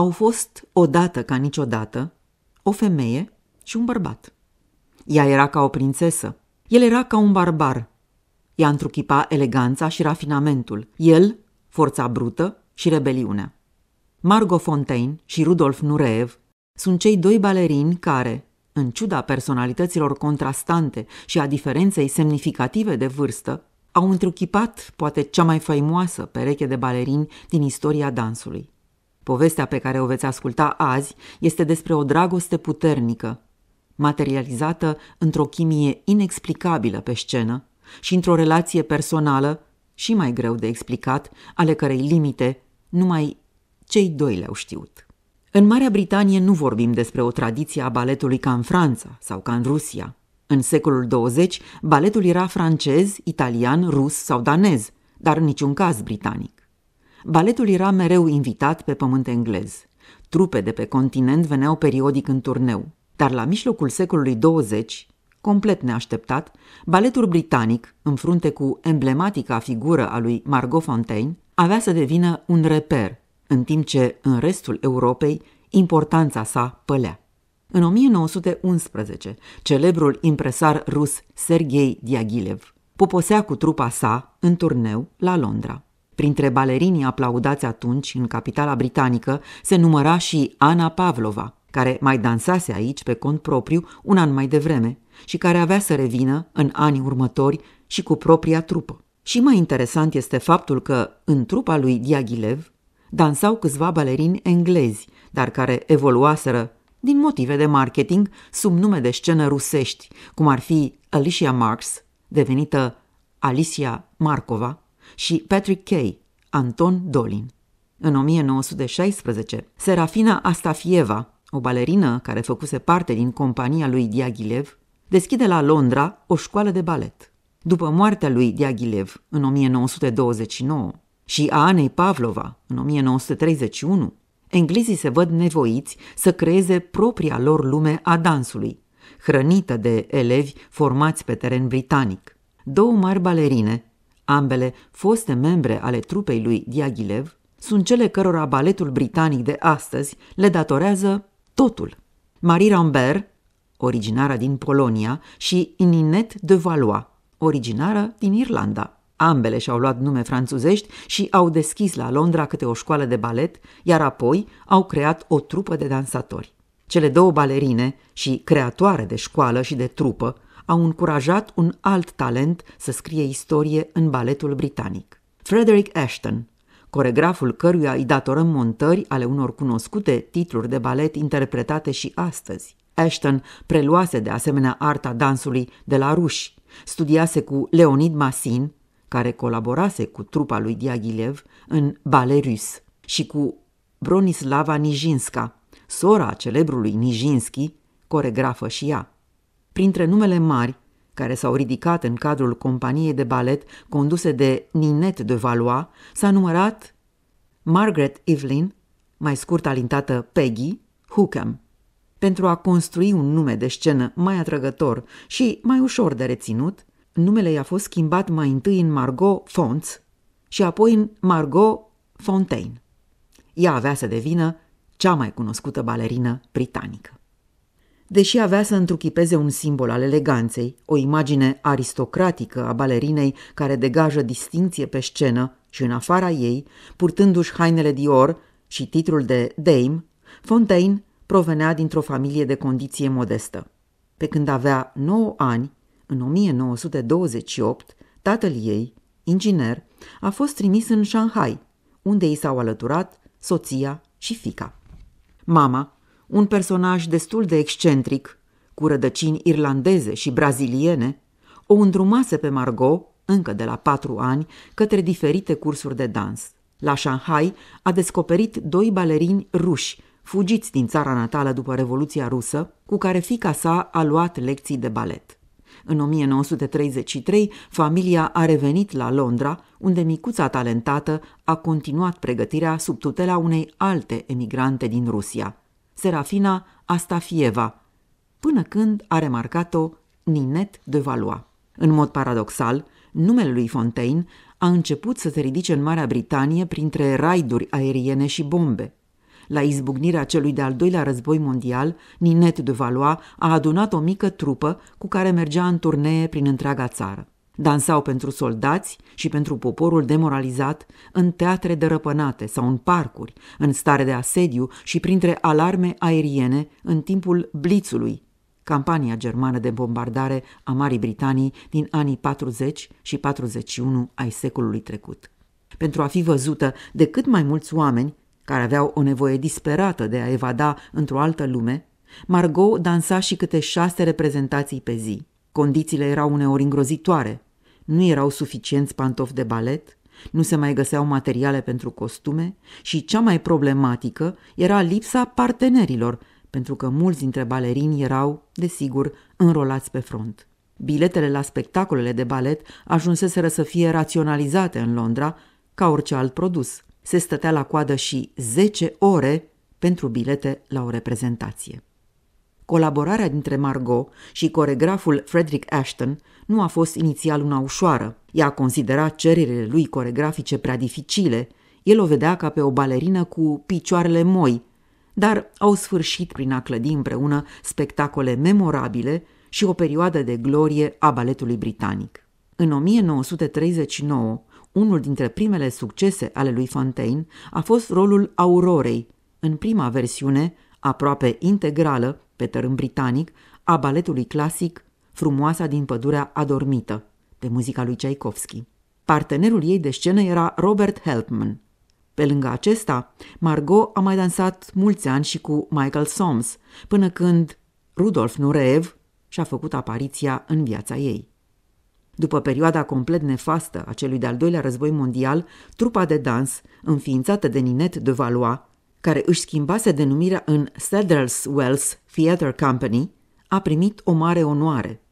Au fost, odată ca niciodată, o femeie și un bărbat. Ea era ca o prințesă, el era ca un barbar. Ea întruchipa eleganța și rafinamentul, el forța brută și rebeliunea. Margot Fontaine și Rudolf Nureev sunt cei doi balerini care, în ciuda personalităților contrastante și a diferenței semnificative de vârstă, au întruchipat poate cea mai faimoasă pereche de balerini din istoria dansului. Povestea pe care o veți asculta azi este despre o dragoste puternică, materializată într-o chimie inexplicabilă pe scenă și într-o relație personală și mai greu de explicat, ale cărei limite numai cei doi le-au știut. În Marea Britanie nu vorbim despre o tradiție a baletului ca în Franța sau ca în Rusia. În secolul 20, baletul era francez, italian, rus sau danez, dar în niciun caz britanic. Baletul era mereu invitat pe pământ englez. Trupe de pe continent veneau periodic în turneu, dar la mijlocul secolului 20, complet neașteptat, baletul britanic, în frunte cu emblematica figură a lui Margot Fontaine, avea să devină un reper, în timp ce în restul Europei importanța sa pălea. În 1911, celebrul impresar rus Sergei Diaghilev poposea cu trupa sa în turneu la Londra. Printre balerinii aplaudați atunci în capitala britanică se număra și Ana Pavlova, care mai dansase aici pe cont propriu un an mai devreme și care avea să revină în anii următori și cu propria trupă. Și mai interesant este faptul că, în trupa lui Diaghilev, dansau câțiva balerini englezi, dar care evoluaseră, din motive de marketing, sub nume de scenă rusești, cum ar fi Alicia Marks, devenită Alicia Markova și Patrick Kay, Anton Dolin. În 1916, Serafina Astafieva, o balerină care făcuse parte din compania lui Diaghilev, deschide la Londra o școală de balet. După moartea lui Diaghilev în 1929 și a Anei Pavlova în 1931, englezii se văd nevoiți să creeze propria lor lume a dansului, hrănită de elevi formați pe teren britanic. Două mari balerine, ambele foste membre ale trupei lui Diaghilev, sunt cele cărora baletul britanic de astăzi le datorează totul. Marie Rambert, originară din Polonia, și Ninette de Valois, originară din Irlanda. Ambele și-au luat nume franțuzești și au deschis la Londra câte o școală de balet, iar apoi au creat o trupă de dansatori. Cele două balerine și creatoare de școală și de trupă au încurajat un alt talent să scrie istorie în baletul britanic. Frederick Ashton, coregraful căruia îi datorăm montări ale unor cunoscute titluri de balet interpretate și astăzi. Ashton preluase de asemenea arta dansului de la ruși, studiase cu Leonid Masin, care colaborase cu trupa lui Diaghilev în Ballet rus, și cu Bronislava Nijinska, sora celebrului Nijinski, coregrafă și ea. Printre numele mari care s-au ridicat în cadrul companiei de balet conduse de Ninette de Valois, s-a numărat Margaret Evelyn, mai scurt alintată Peggy, Hookham. Pentru a construi un nume de scenă mai atrăgător și mai ușor de reținut, numele i-a fost schimbat mai întâi în Margot Fonts și apoi în Margot Fontaine. Ea avea să devină cea mai cunoscută balerină britanică deși avea să întruchipeze un simbol al eleganței, o imagine aristocratică a balerinei care degajă distinție pe scenă și în afara ei, purtându-și hainele Dior și titlul de Dame, Fontaine provenea dintr-o familie de condiție modestă. Pe când avea 9 ani, în 1928, tatăl ei, inginer, a fost trimis în Shanghai, unde i s-au alăturat soția și fica. Mama, un personaj destul de excentric, cu rădăcini irlandeze și braziliene, o îndrumase pe Margot, încă de la patru ani, către diferite cursuri de dans. La Shanghai a descoperit doi balerini ruși, fugiți din țara natală după Revoluția Rusă, cu care fica sa a luat lecții de balet. În 1933, familia a revenit la Londra, unde micuța talentată a continuat pregătirea sub tutela unei alte emigrante din Rusia, Serafina Astafieva, până când a remarcat-o Ninet de Valois. În mod paradoxal, numele lui Fontaine a început să se ridice în Marea Britanie printre raiduri aeriene și bombe. La izbucnirea celui de-al doilea război mondial, Ninet de Valois a adunat o mică trupă cu care mergea în turnee prin întreaga țară. Dansau pentru soldați și pentru poporul demoralizat în teatre dărăpânate sau în parcuri, în stare de asediu și printre alarme aeriene în timpul blitzului, campania germană de bombardare a Marii Britanii din anii 40 și 41 ai secolului trecut. Pentru a fi văzută de cât mai mulți oameni care aveau o nevoie disperată de a evada într-o altă lume, Margot dansa și câte șase reprezentații pe zi. Condițiile erau uneori îngrozitoare, nu erau suficienți pantofi de balet, nu se mai găseau materiale pentru costume și cea mai problematică era lipsa partenerilor, pentru că mulți dintre balerini erau, desigur, înrolați pe front. Biletele la spectacolele de balet ajunseseră să fie raționalizate în Londra, ca orice alt produs. Se stătea la coadă și 10 ore pentru bilete la o reprezentație colaborarea dintre Margot și coregraful Frederick Ashton nu a fost inițial una ușoară. Ea considera cererile lui coregrafice prea dificile, el o vedea ca pe o balerină cu picioarele moi, dar au sfârșit prin a clădi împreună spectacole memorabile și o perioadă de glorie a baletului britanic. În 1939, unul dintre primele succese ale lui Fontaine a fost rolul Aurorei, în prima versiune, aproape integrală, pe tărâm britanic, a baletului clasic Frumoasa din pădurea adormită, de muzica lui Tchaikovsky. Partenerul ei de scenă era Robert Helpman. Pe lângă acesta, Margot a mai dansat mulți ani și cu Michael Soms, până când Rudolf Nureev și-a făcut apariția în viața ei. După perioada complet nefastă a celui de-al doilea război mondial, trupa de dans, înființată de Ninette de Valois, care își schimbase denumirea în Sadler's Wells Theatre Company, a primit o mare onoare.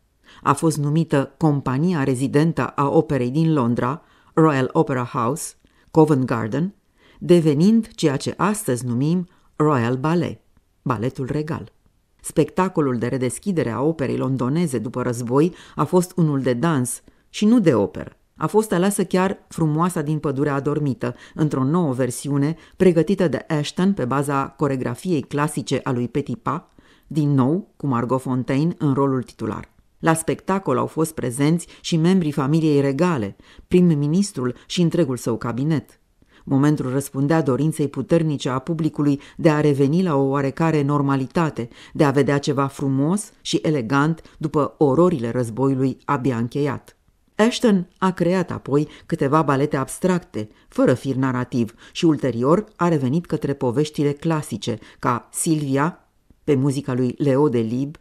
A fost numită compania rezidentă a operei din Londra, Royal Opera House, Covent Garden, devenind ceea ce astăzi numim Royal Ballet, baletul regal. Spectacolul de redeschidere a operei londoneze după război a fost unul de dans și nu de operă. A fost aleasă chiar frumoasa din pădurea adormită, într-o nouă versiune pregătită de Ashton pe baza coregrafiei clasice a lui Petipa, din nou cu Margot Fontaine în rolul titular. La spectacol au fost prezenți și membrii familiei regale, prim-ministrul și întregul său cabinet. Momentul răspundea dorinței puternice a publicului de a reveni la o oarecare normalitate, de a vedea ceva frumos și elegant după ororile războiului abia încheiat. Ashton a creat apoi câteva balete abstracte, fără fir narrativ, și ulterior a revenit către poveștile clasice, ca Silvia, pe muzica lui Leo de Lib,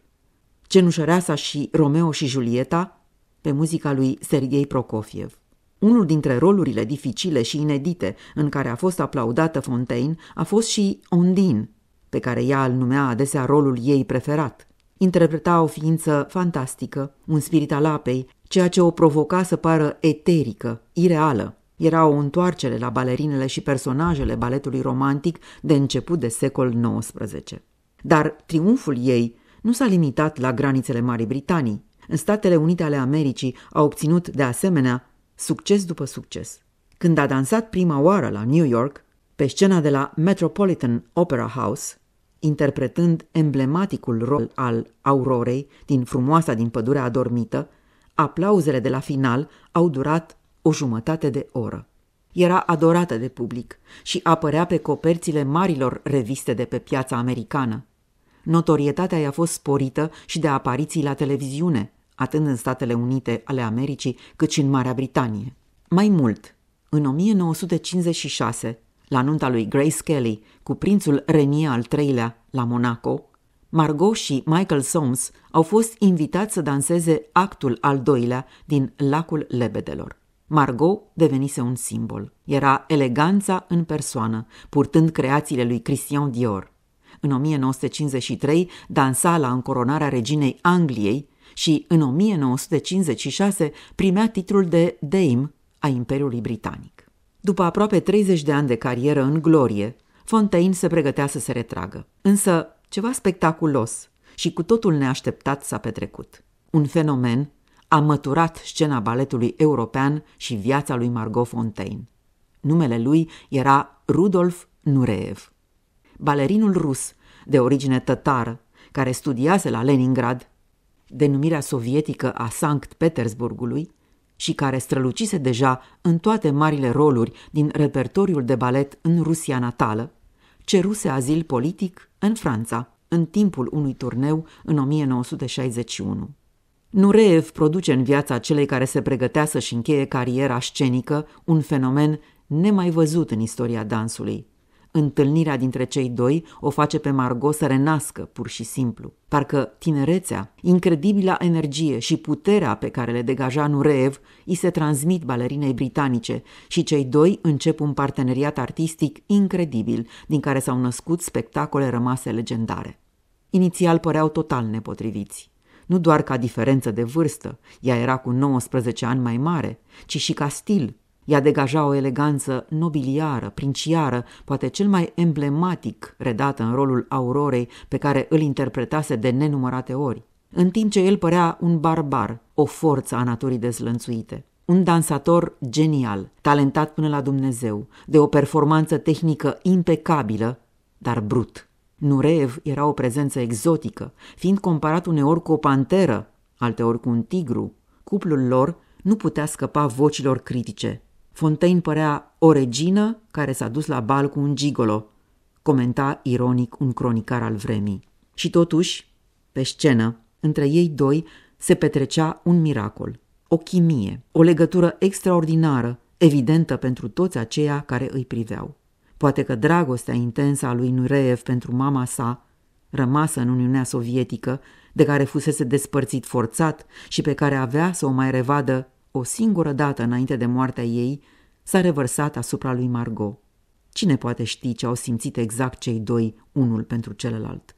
Cenușăreasa și Romeo și Julieta, pe muzica lui Sergei Prokofiev. Unul dintre rolurile dificile și inedite în care a fost aplaudată Fontaine a fost și Ondine, pe care ea îl numea adesea rolul ei preferat interpreta o ființă fantastică, un spirit al apei, ceea ce o provoca să pară eterică, ireală. Era o întoarcere la balerinele și personajele baletului romantic de început de secol XIX. Dar triumful ei nu s-a limitat la granițele Marii Britanii. În Statele Unite ale Americii a obținut, de asemenea, succes după succes. Când a dansat prima oară la New York, pe scena de la Metropolitan Opera House, interpretând emblematicul rol al Aurorei din frumoasa din pădurea adormită, aplauzele de la final au durat o jumătate de oră. Era adorată de public și apărea pe coperțile marilor reviste de pe piața americană. Notorietatea i-a fost sporită și de apariții la televiziune, atât în Statele Unite ale Americii, cât și în Marea Britanie. Mai mult, în 1956, la nunta lui Grace Kelly cu prințul Renie al III-lea la Monaco, Margot și Michael Soames au fost invitați să danseze actul al doilea din Lacul Lebedelor. Margot devenise un simbol. Era eleganța în persoană, purtând creațiile lui Christian Dior. În 1953 dansa la încoronarea reginei Angliei și în 1956 primea titlul de Dame a Imperiului Britanic. După aproape 30 de ani de carieră în glorie, Fontaine se pregătea să se retragă. Însă, ceva spectaculos și cu totul neașteptat s-a petrecut. Un fenomen a măturat scena baletului european și viața lui Margot Fontaine. Numele lui era Rudolf Nureev. Balerinul rus, de origine tătară, care studiase la Leningrad, denumirea sovietică a Sankt Petersburgului, și care strălucise deja în toate marile roluri din repertoriul de balet în Rusia natală, ceruse azil politic în Franța, în timpul unui turneu în 1961. Nureev produce în viața celei care se pregătea să-și încheie cariera scenică un fenomen nemai văzut în istoria dansului – Întâlnirea dintre cei doi o face pe Margot să renască, pur și simplu. Parcă tinerețea, incredibila energie și puterea pe care le degaja Nureev îi se transmit balerinei britanice și cei doi încep un parteneriat artistic incredibil, din care s-au născut spectacole rămase legendare. Inițial păreau total nepotriviți. Nu doar ca diferență de vârstă, ea era cu 19 ani mai mare, ci și ca stil, ea degaja o eleganță nobiliară, princiară, poate cel mai emblematic redată în rolul Aurorei pe care îl interpretase de nenumărate ori, în timp ce el părea un barbar, o forță a naturii dezlănțuite. Un dansator genial, talentat până la Dumnezeu, de o performanță tehnică impecabilă, dar brut. Nureev era o prezență exotică, fiind comparat uneori cu o panteră, alteori cu un tigru. Cuplul lor nu putea scăpa vocilor critice, Fontaine părea o regină care s-a dus la bal cu un gigolo, comenta ironic un cronicar al vremii. Și totuși, pe scenă, între ei doi se petrecea un miracol, o chimie, o legătură extraordinară, evidentă pentru toți aceia care îi priveau. Poate că dragostea intensă a lui Nureev pentru mama sa, rămasă în Uniunea Sovietică, de care fusese despărțit forțat și pe care avea să o mai revadă o singură dată înainte de moartea ei, s-a revărsat asupra lui Margot. Cine poate ști ce au simțit exact cei doi, unul pentru celălalt?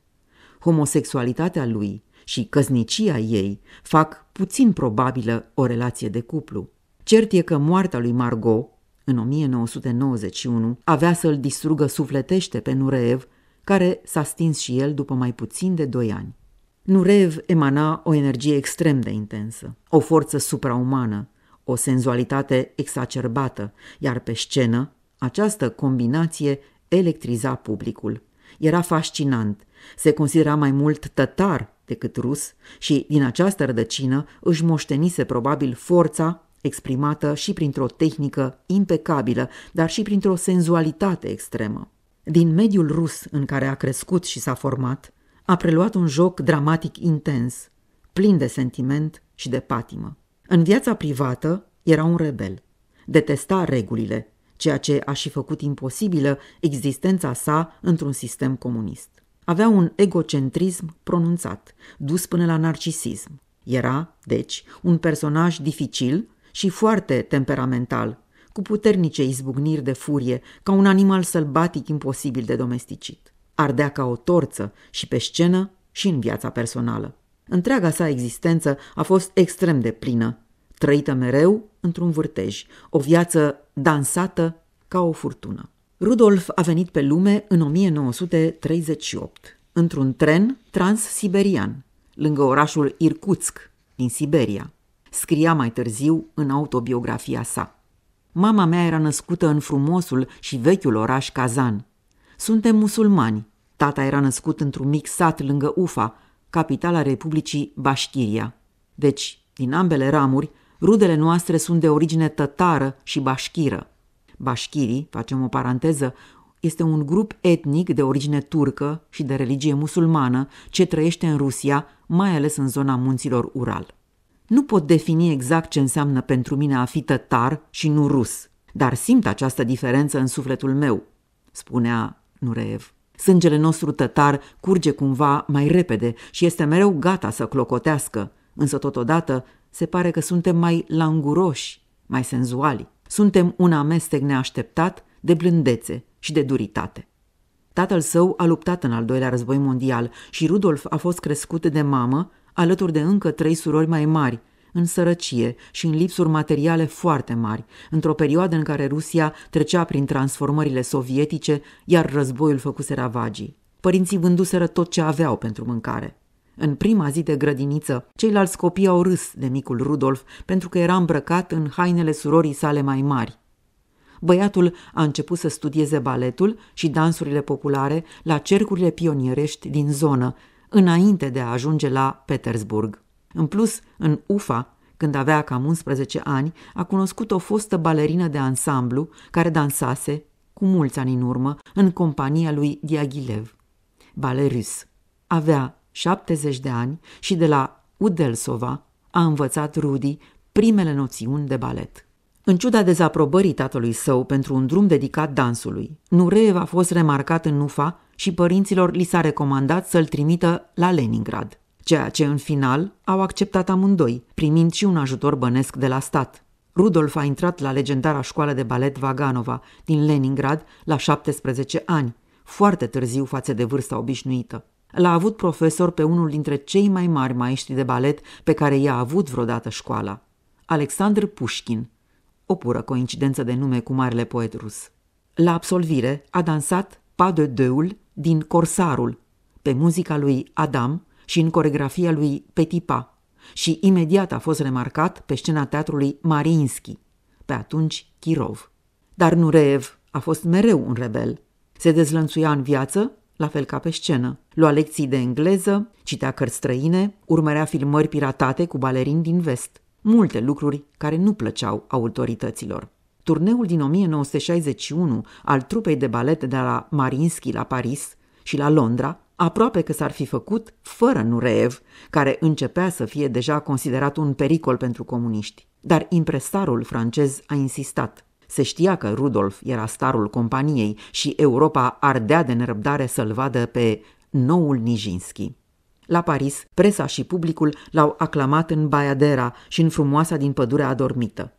Homosexualitatea lui și căsnicia ei fac puțin probabilă o relație de cuplu. Cert e că moartea lui Margot, în 1991, avea să-l distrugă sufletește pe Nureev, care s-a stins și el după mai puțin de doi ani. Nurev emana o energie extrem de intensă, o forță supraumană, o senzualitate exacerbată, iar pe scenă această combinație electriza publicul. Era fascinant, se considera mai mult tătar decât rus și din această rădăcină își moștenise probabil forța exprimată și printr-o tehnică impecabilă, dar și printr-o senzualitate extremă. Din mediul rus în care a crescut și s-a format, a preluat un joc dramatic intens, plin de sentiment și de patimă. În viața privată era un rebel. Detesta regulile, ceea ce a și făcut imposibilă existența sa într-un sistem comunist. Avea un egocentrism pronunțat, dus până la narcisism. Era, deci, un personaj dificil și foarte temperamental, cu puternice izbucniri de furie, ca un animal sălbatic imposibil de domesticit ardea ca o torță și pe scenă și în viața personală. Întreaga sa existență a fost extrem de plină, trăită mereu într-un vârtej, o viață dansată ca o furtună. Rudolf a venit pe lume în 1938, într-un tren transsiberian, lângă orașul Irkutsk, din Siberia. Scria mai târziu în autobiografia sa. Mama mea era născută în frumosul și vechiul oraș Kazan. Suntem musulmani, Tata era născut într-un mic sat lângă Ufa, capitala Republicii Bașchiria. Deci, din ambele ramuri, rudele noastre sunt de origine tătară și bașchiră. Bașchirii, facem o paranteză, este un grup etnic de origine turcă și de religie musulmană ce trăiește în Rusia, mai ales în zona munților Ural. Nu pot defini exact ce înseamnă pentru mine a fi tătar și nu rus, dar simt această diferență în sufletul meu, spunea Nureev. Sângele nostru tătar curge cumva mai repede și este mereu gata să clocotească, însă totodată se pare că suntem mai languroși, mai senzuali. Suntem un amestec neașteptat de blândețe și de duritate. Tatăl său a luptat în al doilea război mondial și Rudolf a fost crescut de mamă, alături de încă trei surori mai mari, în sărăcie și în lipsuri materiale foarte mari, într-o perioadă în care Rusia trecea prin transformările sovietice, iar războiul făcuse ravagii. Părinții vânduseră tot ce aveau pentru mâncare. În prima zi de grădiniță, ceilalți copii au râs de micul Rudolf pentru că era îmbrăcat în hainele surorii sale mai mari. Băiatul a început să studieze baletul și dansurile populare la cercurile pionierești din zonă, înainte de a ajunge la Petersburg. În plus, în UFA, când avea cam 11 ani, a cunoscut o fostă balerină de ansamblu care dansase, cu mulți ani în urmă, în compania lui Diaghilev. Balerus. Avea 70 de ani și de la Udelsova a învățat Rudi primele noțiuni de balet. În ciuda dezaprobării tatălui său pentru un drum dedicat dansului, Nureev a fost remarcat în Ufa și părinților li s-a recomandat să-l trimită la Leningrad ceea ce în final au acceptat amândoi, primind și un ajutor bănesc de la stat. Rudolf a intrat la legendara școală de balet Vaganova din Leningrad la 17 ani, foarte târziu față de vârsta obișnuită. L-a avut profesor pe unul dintre cei mai mari maestri de balet pe care i-a avut vreodată școala, Alexandr Pușkin, o pură coincidență de nume cu marele poet rus. La absolvire a dansat pas de deul din Corsarul, pe muzica lui Adam, și în coregrafia lui Petipa și imediat a fost remarcat pe scena teatrului Marinski, pe atunci Chirov. Dar Nureev a fost mereu un rebel. Se dezlănțuia în viață, la fel ca pe scenă. Lua lecții de engleză, citea cărți străine, urmărea filmări piratate cu balerini din vest. Multe lucruri care nu plăceau autorităților. Turneul din 1961 al trupei de balet de la Marinski la Paris și la Londra aproape că s-ar fi făcut fără Nureev, care începea să fie deja considerat un pericol pentru comuniști. Dar impresarul francez a insistat. Se știa că Rudolf era starul companiei și Europa ardea de nerăbdare să-l vadă pe noul Nijinski. La Paris, presa și publicul l-au aclamat în Baiadera și în frumoasa din pădurea adormită.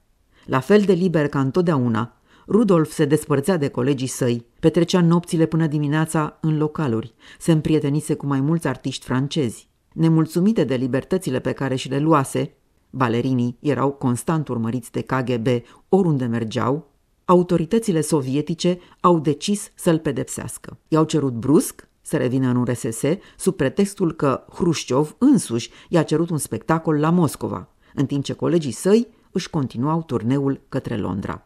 La fel de liber ca întotdeauna, Rudolf se despărțea de colegii săi, petrecea nopțile până dimineața în localuri, se împrietenise cu mai mulți artiști francezi. Nemulțumite de libertățile pe care și le luase, balerinii erau constant urmăriți de KGB oriunde mergeau, autoritățile sovietice au decis să-l pedepsească. I-au cerut brusc să revină în URSS sub pretextul că Hrușciov însuși i-a cerut un spectacol la Moscova, în timp ce colegii săi își continuau turneul către Londra.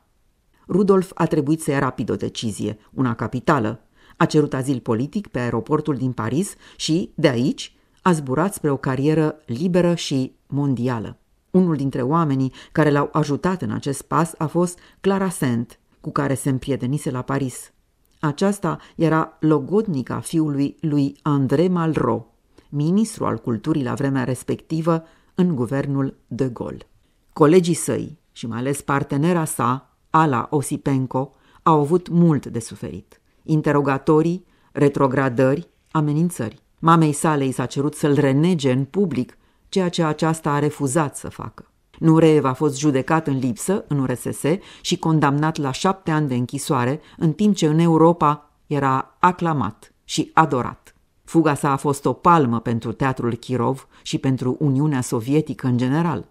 Rudolf a trebuit să ia rapid o decizie, una capitală. A cerut azil politic pe aeroportul din Paris și, de aici, a zburat spre o carieră liberă și mondială. Unul dintre oamenii care l-au ajutat în acest pas a fost Clara Sent, cu care se împrietenise la Paris. Aceasta era logodnica fiului lui André Malraux, ministru al culturii la vremea respectivă în guvernul de Gaulle. Colegii săi și mai ales partenera sa, Ala Osipenko au avut mult de suferit. Interogatorii, retrogradări, amenințări. Mamei sale i s-a cerut să-l renege în public, ceea ce aceasta a refuzat să facă. Nureev a fost judecat în lipsă, în URSS, și condamnat la șapte ani de închisoare, în timp ce în Europa era aclamat și adorat. Fuga sa a fost o palmă pentru teatrul Kirov și pentru Uniunea Sovietică în general.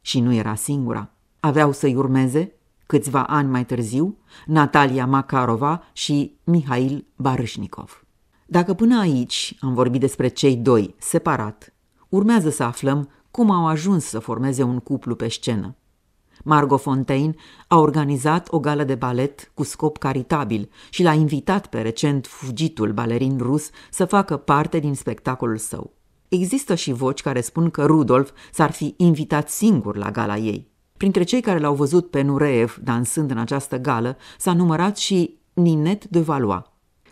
Și nu era singura. Aveau să-i urmeze Câțiva ani mai târziu, Natalia Makarova și Mihail Barâșnikov. Dacă până aici am vorbit despre cei doi separat, urmează să aflăm cum au ajuns să formeze un cuplu pe scenă. Margot Fontaine a organizat o gală de balet cu scop caritabil și l-a invitat pe recent fugitul balerin rus să facă parte din spectacolul său. Există și voci care spun că Rudolf s-ar fi invitat singur la gala ei. Printre cei care l-au văzut pe Nureev dansând în această gală, s-a numărat și Ninet de Valois.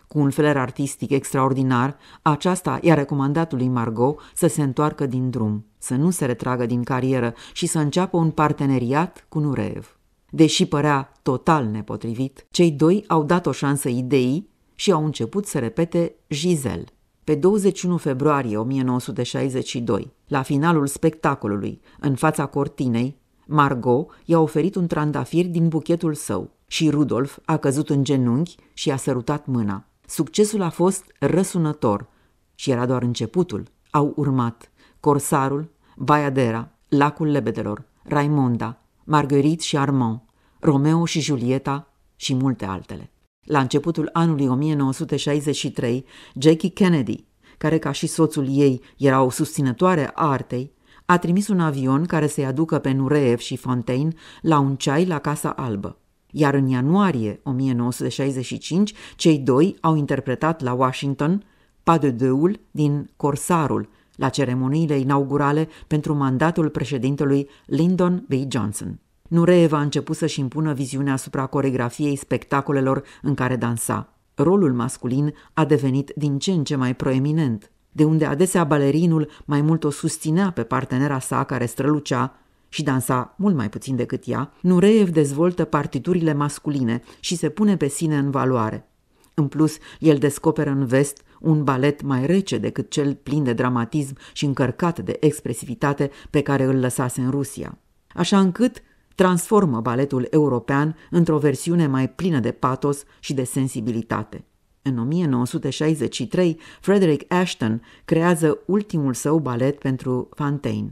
Cu un flair artistic extraordinar, aceasta i-a recomandat lui Margot să se întoarcă din drum, să nu se retragă din carieră și să înceapă un parteneriat cu Nureev. Deși părea total nepotrivit, cei doi au dat o șansă ideii și au început să repete Giselle. Pe 21 februarie 1962, la finalul spectacolului, în fața cortinei, Margot i-a oferit un trandafir din buchetul său și Rudolf a căzut în genunchi și i-a sărutat mâna. Succesul a fost răsunător și era doar începutul. Au urmat Corsarul, Baiadera, Lacul Lebedelor, Raimonda, Marguerite și Armand, Romeo și Julieta și multe altele. La începutul anului 1963, Jackie Kennedy, care ca și soțul ei era o susținătoare a artei, a trimis un avion care să-i aducă pe Nureev și Fontaine la un ceai la Casa Albă. Iar în ianuarie 1965, cei doi au interpretat la Washington Pas de Deul din Corsarul, la ceremoniile inaugurale pentru mandatul președintelui Lyndon B. Johnson. Nureev a început să-și impună viziunea asupra coregrafiei spectacolelor în care dansa. Rolul masculin a devenit din ce în ce mai proeminent de unde adesea balerinul mai mult o susținea pe partenera sa care strălucea și dansa mult mai puțin decât ea, Nureev dezvoltă partiturile masculine și se pune pe sine în valoare. În plus, el descoperă în vest un balet mai rece decât cel plin de dramatism și încărcat de expresivitate pe care îl lăsase în Rusia. Așa încât transformă baletul european într-o versiune mai plină de patos și de sensibilitate. În 1963, Frederick Ashton creează ultimul său balet pentru Fontaine,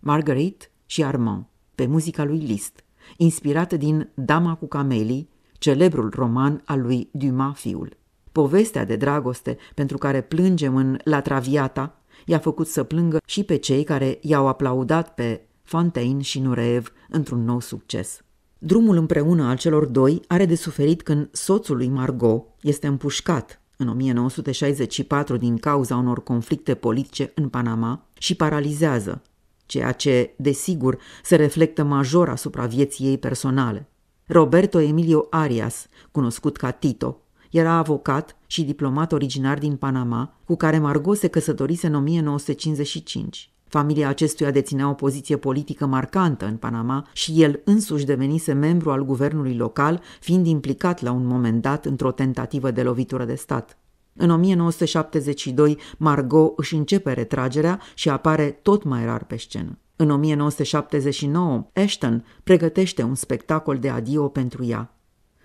Marguerite și Armand, pe muzica lui Liszt, inspirată din Dama cu camelii, celebrul roman al lui Dumas Fiul. Povestea de dragoste pentru care plângem în La Traviata i-a făcut să plângă și pe cei care i-au aplaudat pe Fontaine și Nureev într-un nou succes. Drumul împreună al celor doi are de suferit când soțul lui Margot este împușcat în 1964 din cauza unor conflicte politice în Panama și paralizează, ceea ce, desigur, se reflectă major asupra vieții ei personale. Roberto Emilio Arias, cunoscut ca Tito, era avocat și diplomat originar din Panama, cu care Margot se căsătorise în 1955. Familia acestuia deținea o poziție politică marcantă în Panama și el însuși devenise membru al guvernului local, fiind implicat la un moment dat într-o tentativă de lovitură de stat. În 1972, Margot își începe retragerea și apare tot mai rar pe scenă. În 1979, Ashton pregătește un spectacol de adio pentru ea.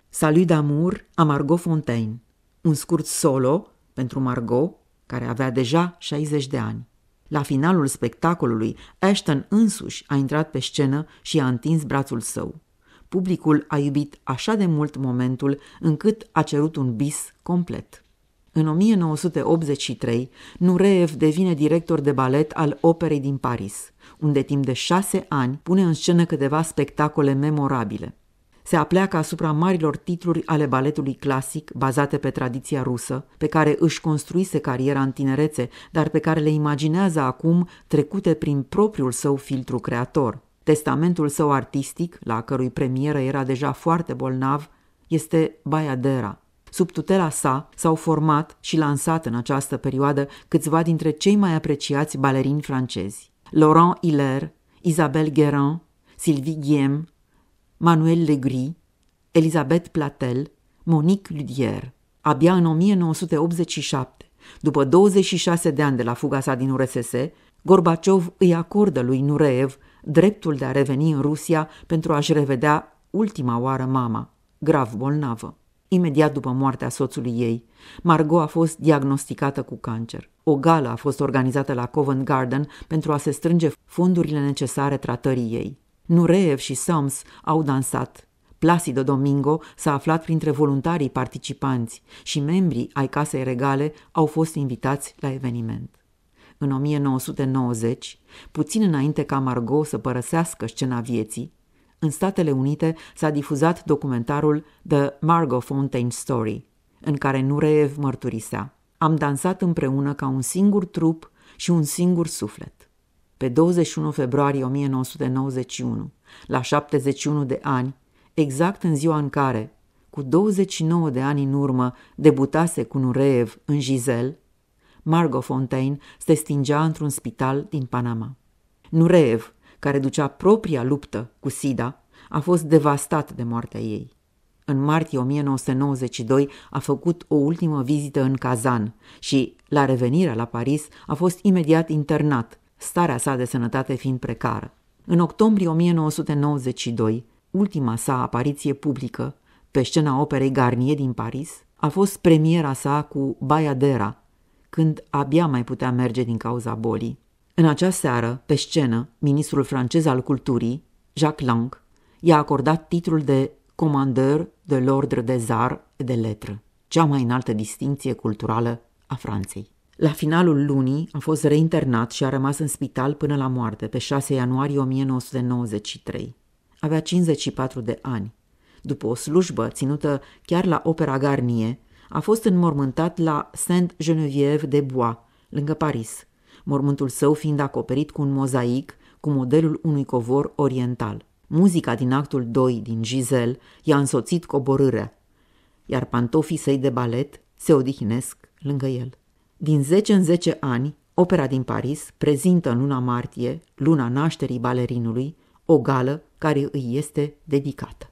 Salut d'amour a Margot Fontaine, un scurt solo pentru Margot, care avea deja 60 de ani. La finalul spectacolului, Ashton însuși a intrat pe scenă și a întins brațul său. Publicul a iubit așa de mult momentul încât a cerut un bis complet. În 1983, Nureev devine director de balet al Operei din Paris, unde timp de șase ani pune în scenă câteva spectacole memorabile se apleacă asupra marilor titluri ale baletului clasic bazate pe tradiția rusă, pe care își construise cariera în tinerețe, dar pe care le imaginează acum trecute prin propriul său filtru creator. Testamentul său artistic, la cărui premieră era deja foarte bolnav, este Bayadera. Sub tutela sa s-au format și lansat în această perioadă câțiva dintre cei mai apreciați balerini francezi. Laurent Hilaire, Isabelle Guérin, Sylvie Guillem, Manuel Legri, Elizabeth Platel, Monique Ludier, abia în 1987, după 26 de ani de la fuga sa din URSS, Gorbaciov îi acordă lui Nureev dreptul de a reveni în Rusia pentru a-și revedea ultima oară mama, grav bolnavă. Imediat după moartea soțului ei, Margot a fost diagnosticată cu cancer. O gală a fost organizată la Covent Garden pentru a se strânge fondurile necesare tratării ei. Nureev și Soms au dansat. Placido Domingo s-a aflat printre voluntarii participanți și membrii ai Casei Regale au fost invitați la eveniment. În 1990, puțin înainte ca Margot să părăsească scena vieții, în Statele Unite s-a difuzat documentarul The Margot Fontaine Story, în care Nureev mărturisea. Am dansat împreună ca un singur trup și un singur suflet pe 21 februarie 1991, la 71 de ani, exact în ziua în care, cu 29 de ani în urmă, debutase cu Nureev în Giselle, Margot Fontaine se stingea într-un spital din Panama. Nureev, care ducea propria luptă cu SIDA, a fost devastat de moartea ei. În martie 1992 a făcut o ultimă vizită în Kazan și, la revenirea la Paris, a fost imediat internat starea sa de sănătate fiind precară. În octombrie 1992, ultima sa apariție publică pe scena operei Garnier din Paris a fost premiera sa cu Bayadera, când abia mai putea merge din cauza bolii. În acea seară, pe scenă, ministrul francez al culturii, Jacques Lang, i-a acordat titlul de Commandeur de l'Ordre des Arts et de Lettres, cea mai înaltă distinție culturală a Franței. La finalul lunii a fost reinternat și a rămas în spital până la moarte, pe 6 ianuarie 1993. Avea 54 de ani. După o slujbă ținută chiar la Opera Garnier, a fost înmormântat la Sainte-Geneviève de Bois, lângă Paris, mormântul său fiind acoperit cu un mozaic cu modelul unui covor oriental. Muzica din actul 2 din Giselle i-a însoțit coborârea, iar pantofii săi de balet se odihnesc lângă el. Din 10 în 10 ani, Opera din Paris prezintă în luna martie, luna nașterii balerinului, o gală care îi este dedicată.